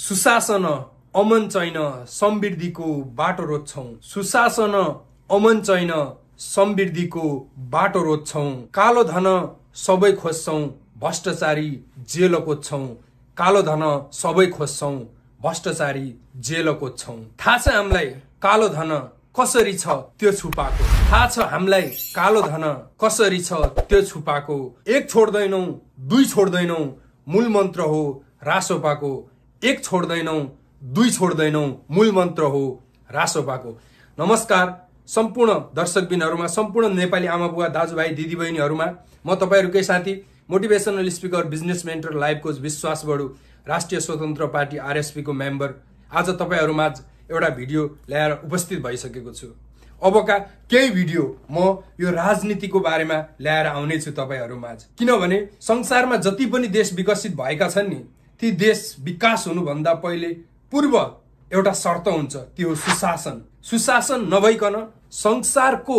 सुशासन अमन चैन समृद्धिको बाटो रोज्छौँ सुशासन अमन चैन समृद्धिको बाटो रोज्छौँ कालो धन सबै खोज्छौँ भ्रष्टाचारी जेल खोज्छौँ कालो धन सबै खोज्छौँ भ्रष्टाचारी जेल खोज्छौँ थाहा छ हामीलाई कालो धन कसरी छ त्यो छुपाको थाहा छ हामीलाई कालो धन कसरी छ त्यो छुपाको एक छोड्दैनौ दुई छोड्दैनौ मूल मन्त्र हो रासोपाको एक छोड्दैनौँ दुई छोड्दैनौँ मूल मन्त्र हो रासोपाको नमस्कार सम्पूर्ण दर्शकबिनहरूमा सम्पूर्ण नेपाली आमा बुवा दाजुभाइ दिदीबहिनीहरूमा म तपाईँहरूकै साथी motivational speaker business mentor life coach Vishwas Badu राष्ट्रिय स्वतन्त्र पार्टी आरएसपीको मेम्बर आज तपाईँहरूमाझ एउटा भिडियो ल्याएर उपस्थित भइसकेको छु अबका केही भिडियो म यो राजनीतिको बारेमा ल्याएर आउने छु तपाईँहरूमाझ किनभने संसारमा जति पनि देश विकसित भएका छन् नि ती देश विकास हुनुभन्दा पहिले पूर्व एउटा शर्त हुन्छ त्यो सुशासन सुशासन नभइकन संसारको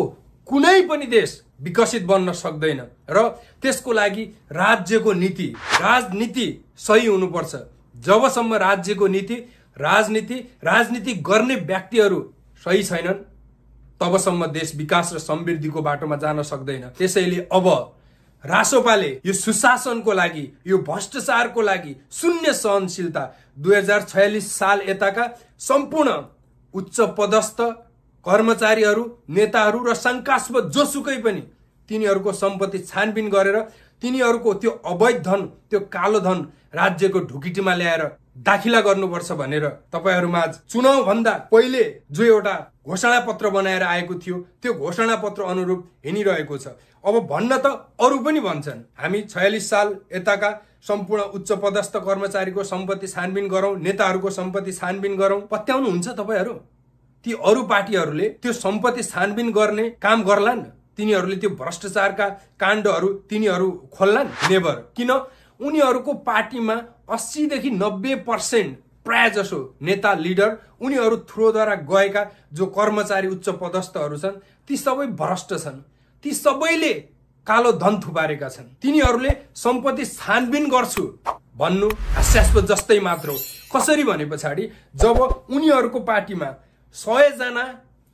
कुनै पनि देश विकसित बन्न सक्दैन र त्यसको लागि राज्यको नीति राजनीति सही हुनुपर्छ जबसम्म राज्यको नीति राजनीति राजनीति गर्ने व्यक्तिहरू सही छैनन् तबसम्म देश विकास र समृद्धिको बाटोमा जान सक्दैन त्यसैले अब रासोपाले यो सुशासनको लागि यो भ्रष्टाचारको लागि शून्य सहनशीलता दुई हजार छयालिस साल यताका सम्पूर्ण उच्च पदस्थ कर्मचारीहरू नेताहरू र शङ्कास्पद जोसुकै पनि तिनीहरूको सम्पत्ति छानबिन गरेर तिनीहरूको त्यो अवैध धन त्यो कालो धन राज्यको ढुकिटीमा ल्याएर दाखिला गर्नुपर्छ भनेर तपाईँहरूमा चुनावभन्दा पहिले जो एउटा घोषणा पत्र बनाएर आएको थियो त्यो घोषणा पत्र अनुरूप हिँडिरहेको छ अब भन्न त अरू पनि भन्छन् हामी छयालिस साल यताका सम्पूर्ण उच्च पदस्थ कर्मचारीको सम्पत्ति छानबिन गरौँ नेताहरूको सम्पत्ति छानबिन गरौँ पत्याउनुहुन्छ तपाईँहरू ती अरू पार्टीहरूले त्यो सम्पत्ति छानबिन गर्ने काम गर्लान् तिनीहरूले त्यो भ्रष्टाचारका काण्डहरू तिनीहरू खोल्लान् नेभर किन उनीहरूको पार्टीमा अस्सीदेखि नब्बे पर्सेन्ट प्राय जसो नेता लिडर उनीहरू थ्रोद्वारा गएका जो कर्मचारी उच्च पदस्थहरू छन् ती सबै भ्रष्ट छन् ती सबैले कालो धन थुपारेका छन् तिनीहरूले सम्पत्ति छानबिन गर्छु भन्नु हास्यास्पद जस्तै मात्र हो कसरी भने पछाडि जब उनीहरूको पार्टीमा सयजना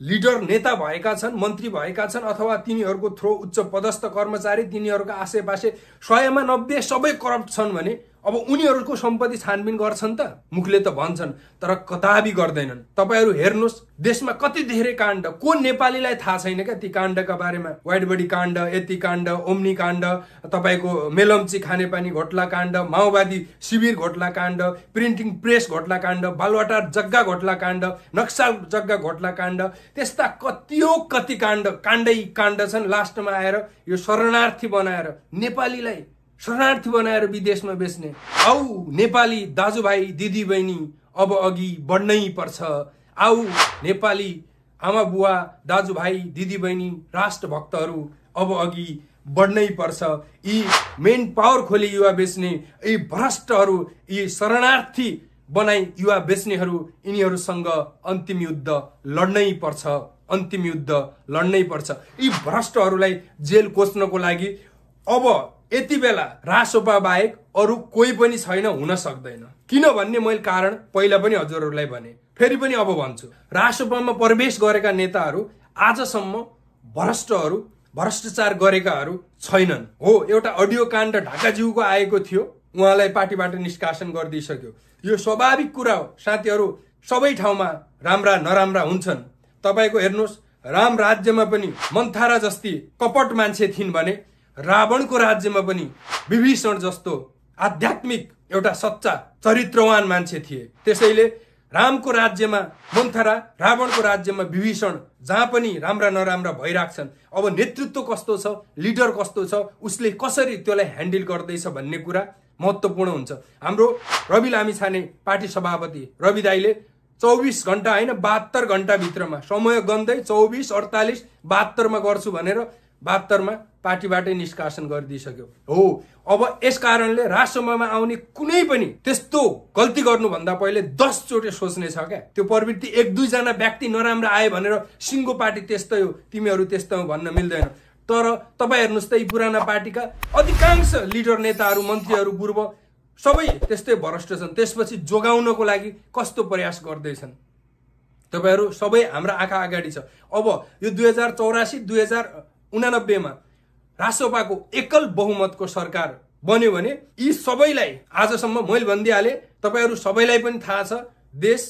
लिडर नेता भएका छन् मन्त्री भएका छन् अथवा तिनीहरूको थ्रो उच्च पदस्थ कर्मचारी तिनीहरूको आसेपासे सयमा नब्बे सबै करप्ट छन् भने अब उनीहरूको सम्पत्ति छानबिन गर्छन् त मुखले त भन्छन् तर कताबी गर्दैनन् तपाईँहरू हेर्नुहोस् देशमा कति धेरै काण्ड को नेपालीलाई थाहा छैन क्या ती काण्डका बारेमा वाइट बडी काण्ड यति काण्ड ओम्नी काण्ड तपाईँको मेलम्ची खानेपानी घोटला काण्ड माओवादी शिविर घोटला काण्ड प्रिन्टिङ प्रेस घोटला काण्ड बालवाटार जग्गा घोटला काण्ड नक्सा जग्गा घोटला काण्ड त्यस्ता कतियो कति काण्ड काण्डै काण्ड छन् लास्टमा आएर यो शरणार्थी बनाएर नेपालीलाई शरणार्थी बनाएर विदेशमा बेच्ने औ नेपाली दाजुभाइ दिदीबहिनी अब अघि बढ्नै पर्छ आऊ नेपाली आमा बुवा दाजुभाइ दिदीबहिनी राष्ट्रभक्तहरू अब अघि बढ्नै पर्छ यी मेन पावर खोले युवा बेच्ने यी भ्रष्टहरू यी शरणार्थी बनाई युवा बेच्नेहरू यिनीहरूसँग अन्तिम युद्ध लड्नै पर्छ अन्तिम युद्ध लड्नै पर्छ यी भ्रष्टहरूलाई जेल कोच्नको लागि अब यति बेला रासोपा बाहेक अरू कोही पनि छैन हुन सक्दैन किन भन्ने मैले कारण पहिला पनि हजुरहरूलाई भने फेरि पनि अब भन्छु रासोपामा प्रवेश गरेका नेताहरू आजसम्म भ्रष्टहरू भ्रष्टाचार गरेकाहरू छैनन् हो एउटा अडियो काण्ड ढाकाज्यूको आएको थियो उहाँलाई पार्टीबाट निष्कासन गरिदिइसक्यो यो स्वाभाविक कुरा हो साथीहरू सबै ठाउँमा राम्रा नराम्रा हुन्छन् तपाईँको हेर्नुहोस् राम राज्यमा पनि मन्थारा जस्ती कपट मान्छे थिइन् भने रावणको राज्यमा पनि विभीषण जस्तो आध्यात्मिक एउटा सच्चा चरित्रवान मान्छे थिए त्यसैले रामको राज्यमा मन्थरा रावणको राज्यमा विभीषण जहाँ पनि राम्रा नराम्रा भइराख्छन् अब नेतृत्व कस्तो छ लिडर कस्तो छ उसले कसरी त्यसलाई ह्यान्डल गर्दैछ भन्ने कुरा महत्त्वपूर्ण हुन्छ हाम्रो रवि लामी छाने पार्टी सभापति रवि दाईले चौबिस घन्टा होइन बहत्तर घन्टाभित्रमा समय गन्दै चौबिस अडतालिस बहत्तरमा गर्छु भनेर बहत्तरमा पार्टीबाटै निष्कासन गरिदिइसक्यो हो अब यस कारणले राजसभामा आउने कुनै पनि त्यस्तो गल्ती गर्नुभन्दा पहिले दसचोटि सोच्ने छ क्या त्यो प्रवृत्ति एक दुईजना व्यक्ति नराम्रो आयो भनेर सिङ्गो पार्टी त्यस्तै हो तिमीहरू त्यस्तै हो भन्न मिल्दैन तर तपाईँ हेर्नुहोस् त यी पुराना पार्टीका अधिकांश लिडर नेताहरू मन्त्रीहरू पूर्व सबै त्यस्तै भ्रष्ट छन् त्यसपछि जोगाउनको लागि कस्तो प्रयास गर्दैछन् तपाईँहरू सबै हाम्रो आँखा अगाडि छ अब यो दुई हजार चौरासी दुई हजार उनानब्बेमा रासोपाको एकल बहुमतको सरकार बन्यो भने यी सबैलाई आजसम्म मैले भनिदिइहालेँ तपाईँहरू सबैलाई पनि थाहा छ देश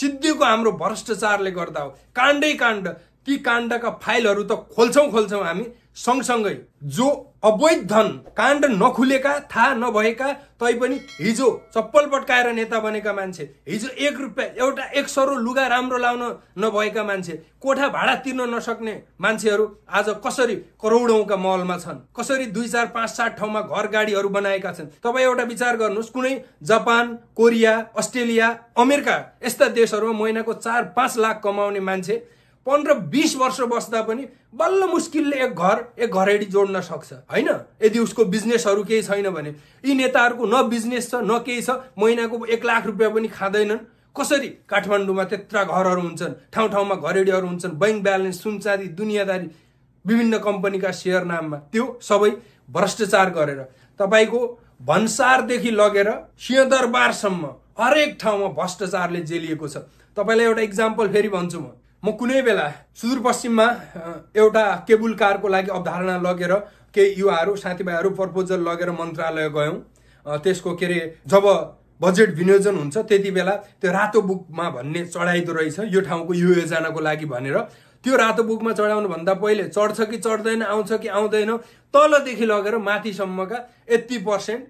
सिद्धिको हाम्रो भ्रष्टाचारले गर्दा हो काण्डै काण्ड ती काण्डका फाइलहरू त खोल्छौँ खोल्छौँ हामी सँगसँगै जो अवैध धन काण्ड नखुलेका थाहा नभएका तैपनि हिजो चप्पल पट्काएर नेता बनेका मान्छे हिजो एक रुपियाँ एउटा एक सरो लुगा राम्रो लाउन नभएका मान्छे कोठा भाडा तिर्न नसक्ने मान्छेहरू आज कसरी करोडौँका महलमा छन् कसरी दुई चार पाँच सात ठाउँमा घर गाडीहरू बनाएका छन् तपाईँ एउटा विचार गर्नुहोस् कुनै जापान कोरिया अस्ट्रेलिया अमेरिका यस्ता देशहरूमा महिनाको चार पाँच लाख कमाउने मान्छे पन्ध्र बिस वर्ष बस्दा पनि बल्ल मुस्किलले एक घर एक घरेडी जोड्न सक्छ होइन यदि उसको बिजनेसहरू केही छैन भने यी नेताहरूको न बिजनेस छ न केही छ महिनाको एक लाख रुपियाँ पनि खाँदैनन् कसरी काठमाडौँमा त्यत्रा घरहरू हुन्छन् ठाउँ ठाउँमा घरेडीहरू हुन्छन् ब्याङ्क ब्यालेन्स सुनचाँदी दुनियाँदारी विभिन्न कम्पनीका सेयर नाममा त्यो सबै भ्रष्टाचार गरेर तपाईँको भन्सारदेखि लगेर सिंहदरबारसम्म हरेक ठाउँमा भ्रष्टाचारले जेलिएको छ तपाईँलाई एउटा इक्जाम्पल फेरि भन्छु म म कुनै बेला सुदूरपश्चिममा एउटा केबुल कारको लागि अवधारणा लगेर केही युवाहरू साथीभाइहरू प्रपोजल लगेर मन्त्रालय गयौँ त्यसको के अरे जब बजेट विनियोजन हुन्छ त्यति बेला त्यो रातो बुकमा भन्ने चढाइदो रहेछ यो ठाउँको यो योजनाको लागि भनेर त्यो रातो बुकमा चढाउनुभन्दा पहिले चढ्छ कि चढ्दैन आउँछ कि आउँदैन तलदेखि लगेर माथिसम्मका यति पर्सेन्ट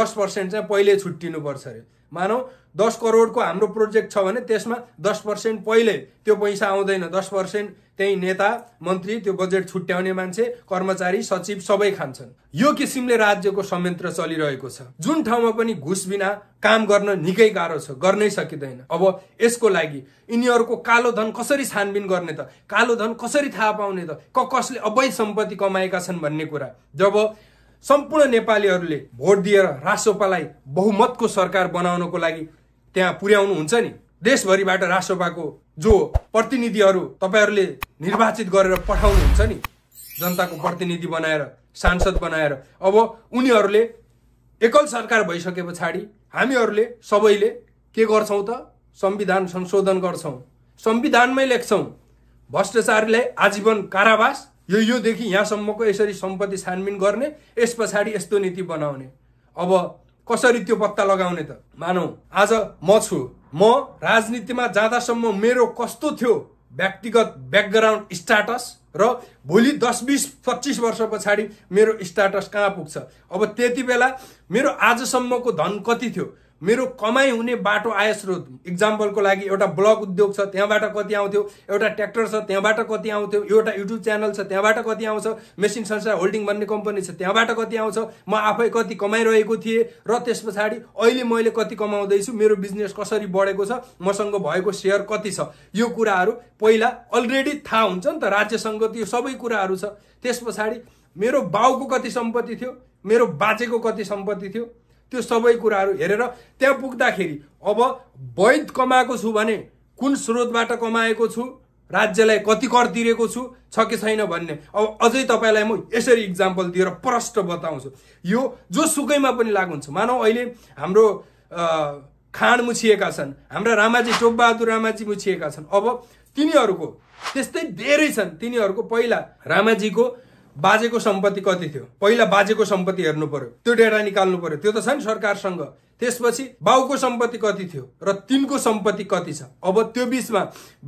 दस पर्सेन्ट चाहिँ पहिले छुट्टिनुपर्छ अरे मानौ दस करोडको हाम्रो प्रोजेक्ट छ भने त्यसमा दस पर्सेन्ट पहिले त्यो पैसा आउँदैन दस पर्सेन्ट त्यही नेता मन्त्री त्यो बजेट छुट्याउने मान्छे कर्मचारी सचिव सबै खान्छन् यो किसिमले राज्यको संयन्त्र चलिरहेको छ जुन ठाउँमा पनि घुस बिना काम गर्न निकै गाह्रो छ गर्नै सकिँदैन अब यसको लागि यिनीहरूको कालो धन कसरी छानबिन गर्ने त कालो धन कसरी थाहा पाउने त क कसले अवैध सम्पत्ति कमाएका छन् भन्ने कुरा जब सम्पूर्ण नेपालीहरूले भोट दिएर राजसोपालाई बहुमतको सरकार बनाउनको लागि त्यहाँ पुर्याउनुहुन्छ नि देशभरिबाट रासोपाको जो प्रतिनिधिहरू तपाईँहरूले निर्वाचित गरेर पठाउनुहुन्छ नि जनताको प्रतिनिधि बनाएर सांसद बनाएर अब उनीहरूले एकल सरकार भइसके पछाडि हामीहरूले सबैले के गर्छौँ त संविधान संशोधन गर्छौँ संविधानमै लेख्छौँ भ्रष्टाचारीलाई आजीवन कारावास यो योदेखि यहाँसम्मको यसरी सम्पत्ति छानबिन गर्ने यस पछाडि यस्तो नीति बनाउने अब कसरी त्यो पत्ता लगाउने त मानौ आज म छु म राजनीतिमा जाँदासम्म मेरो कस्तो थियो व्यक्तिगत ब्याकग्राउन्ड स्टाटस र भोलि दस बिस पच्चिस वर्ष पछाडि मेरो स्टाटस कहाँ पुग्छ अब त्यति बेला मेरो आजसम्मको धन कति थियो मेरो कमाइ हुने बाटो आय स्रोत इक्जाम्पलको लागि एउटा ब्लग उद्योग छ त्यहाँबाट कति आउँथ्यो एउटा ट्र्याक्टर छ त्यहाँबाट कति आउँथ्यो एउटा युट्युब च्यानल छ त्यहाँबाट कति आउँछ मेसिन संसार होल्डिङ भन्ने कम्पनी छ त्यहाँबाट कति आउँछ म आफै कति कमाइरहेको थिएँ र त्यस पछाडि अहिले मैले कति कमाउँदैछु मेरो बिजनेस कसरी बढेको छ मसँग भएको सेयर कति छ यो कुराहरू पहिला अलरेडी थाहा हुन्छ नि त राज्यसँग त्यो सबै कुराहरू छ त्यस पछाडि मेरो बाउको कति सम्पत्ति थियो मेरो बाजेको कति सम्पत्ति थियो त्यो सबै कुराहरू हेरेर त्यहाँ पुग्दाखेरि अब वैध कमाएको छु भने कुन स्रोतबाट कमाएको छु राज्यलाई कति कर तिरेको छु छ कि छैन भन्ने अब अझै तपाईँलाई म यसरी इक्जाम्पल दिएर प्रष्ट बताउँछु यो जो सुकैमा पनि लागु हुन्छ मानौ अहिले हाम्रो खाँड मुछिएका छन् हाम्रा रामाजी टोपबहादुर रामाजी मुछिएका छन् अब तिनीहरूको त्यस्तै धेरै छन् तिनीहरूको पहिला रामाजीको बाजेको सम्पत्ति कति थियो पहिला बाजेको सम्पत्ति हेर्नु पर्यो त्यो डेटा निकाल्नु पर्यो त्यो त छ नि सरकारसँग त्यसपछि बाउको सम्पत्ति कति थियो र तिनको सम्पत्ति कति छ अब त्यो बिचमा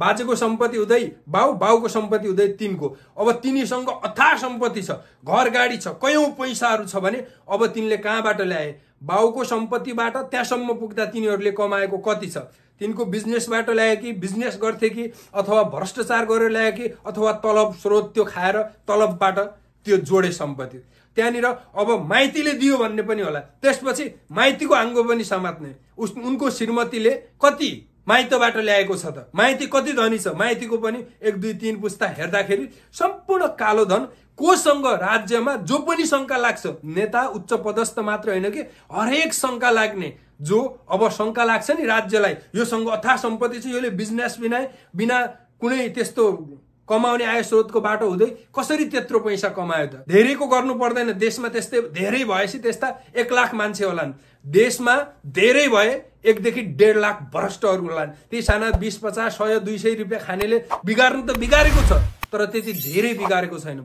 बाजेको सम्पत्ति हुँदै बाउ बाउको सम्पत्ति हुँदै तिनको अब तिनीसँग अथा सम्पत्ति छ घर गाडी छ कयौँ पैसाहरू छ भने अब तिनले कहाँबाट ल्याए बाउको सम्पत्तिबाट त्यहाँसम्म पुग्दा तिनीहरूले कमाएको कति छ तिनको बिजनेसबाट ल्याए कि बिजनेस गर्थे कि अथवा भ्रष्टाचार गरेर ल्याए कि अथवा तलब स्रोत त्यो खाएर तलबबाट त्यो जोडे सम्पत्ति त्यहाँनिर अब माइतीले दियो भन्ने पनि होला त्यसपछि माइतीको आङ्गो पनि समात्ने उस उनको श्रीमतीले कति माइतबाट ल्याएको छ त माइती कति धनी छ माइतीको पनि एक दुई तिन पुस्ता हेर्दाखेरि सम्पूर्ण कालो धन कोसँग राज्यमा जो पनि शङ्का लाग्छ नेता उच्च पदस्थ मात्र होइन कि हरेक शङ्का लाग्ने जो अब शङ्का लाग्छ नि राज्यलाई योसँग अथा सम्पत्ति छ यसले बिजनेस बिना बिना कुनै त्यस्तो कमाउने आय स्रोतको बाटो हुँदै कसरी त्यत्रो पैसा कमायो त धेरैको गर्नु पर्दैन देशमा त्यस्तै धेरै भएपछि त्यस्ता एक लाख मान्छे होलान् देशमा धेरै भए एकदेखि डेढ लाख भ्रष्टहरू होलान् त्यही साना बिस पचास सय दुई सय रुपियाँ खानेले बिगार्नु त बिगारेको छ तर त्यति धेरै बिगारेको छैन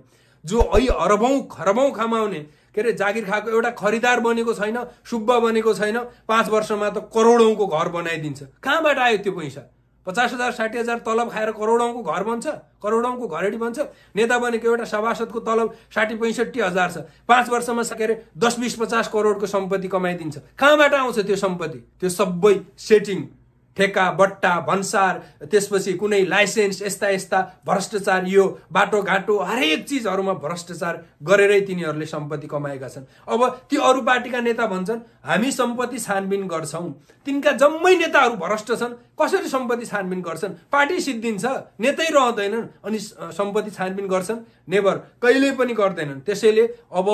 जो ऐ अरबौँ खरबौँ कमाउने के अरे जागिर खाएको एउटा खरिदार बनेको छैन सुब्बा बनेको छैन पाँच वर्षमा त करोडौँको घर बनाइदिन्छ कहाँबाट आयो त्यो पैसा पचास हजार साठी हजार तलब खाएर करोडौँको घर बन्छ करोडौँको घरेडी बन्छ नेता भनेको एउटा सभासदको तलब साठी पैँसठी हजार छ पाँच वर्षमा के अरे दस बिस पचास करोडको सम्पत्ति कमाइदिन्छ कहाँबाट आउँछ त्यो सम्पत्ति त्यो सबै सेटिङ ठेका बट्टा भन्सार त्यसपछि कुनै लाइसेन्स यस्ता यस्ता भ्रष्टाचार यो बाटोघाटो हरेक चिजहरूमा भ्रष्टाचार गरेरै तिनीहरूले सम्पत्ति कमाएका छन् अब ती अरू पार्टीका नेता भन्छन् हामी सम्पत्ति छानबिन गर्छौँ तिनका जम्मै नेताहरू भ्रष्ट छन् कसरी सम्पत्ति छानबिन गर्छन् पार्टी सिद्धिन्छ नेतै रहँदैनन् अनि सम्पत्ति छानबिन गर्छन् नेभर कहिल्यै पनि गर्दैनन् त्यसैले अब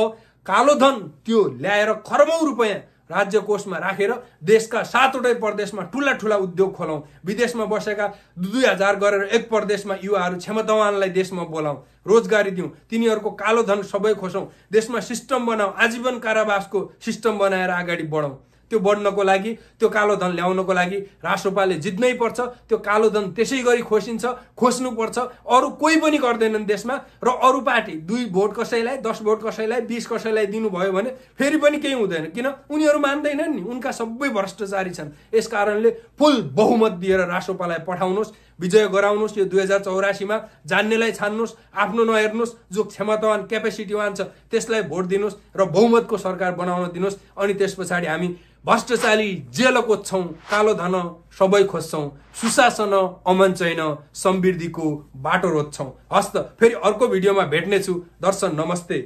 कालो धन त्यो ल्याएर खरबौँ रुपियाँ राज्य कोषमा राखेर रा, देशका सातवटै प्रदेशमा ठुला ठुला उद्योग खोलाउँ विदेशमा बसेका दुई हजार गरेर एक प्रदेशमा युवाहरू क्षमतावानलाई देशमा बोलाऊ रोजगारी दिउँ तिनीहरूको कालो धन सबै खोसौँ देशमा सिस्टम बनाऊ आजीवन कारावासको सिस्टम बनाएर अगाडि बढाउँ त्यो बढ्नको लागि त्यो कालो धन ल्याउनको लागि राष्ट्रपाले जित्नै पर्छ त्यो कालो धन त्यसै गरी खोसिन्छ खोज्नुपर्छ अरू कोही पनि गर्दैनन् देशमा र अरू पार्टी दुई भोट कसैलाई दस भोट कसैलाई बिस कसैलाई दिनुभयो भने फेरि पनि केही हुँदैन किन उनीहरू मान्दैनन् नि उनका सबै भ्रष्टाचारी छन् यस कारणले फुल बहुमत दिएर राष्ट्रपालाई पठाउनुहोस् विजय गराउनुहोस् यो दुई हजार चौरासीमा जान्नेलाई छान्नुहोस् आफ्नो नहेर्नुहोस् जो क्षमतावान क्यापेसिटीवान छ त्यसलाई भोट दिनुहोस् र बहुमतको सरकार बनाउन दिनुहोस् अनि त्यस पछाडि हामी भ्रष्टचारी जेल खोज्छौँ कालो धन सबै खोज्छौँ सुशासन अमन चैन समृद्धिको बाटो रोज्छौँ हस्त फेरि अर्को भिडियोमा भेट्नेछु दर्शन नमस्ते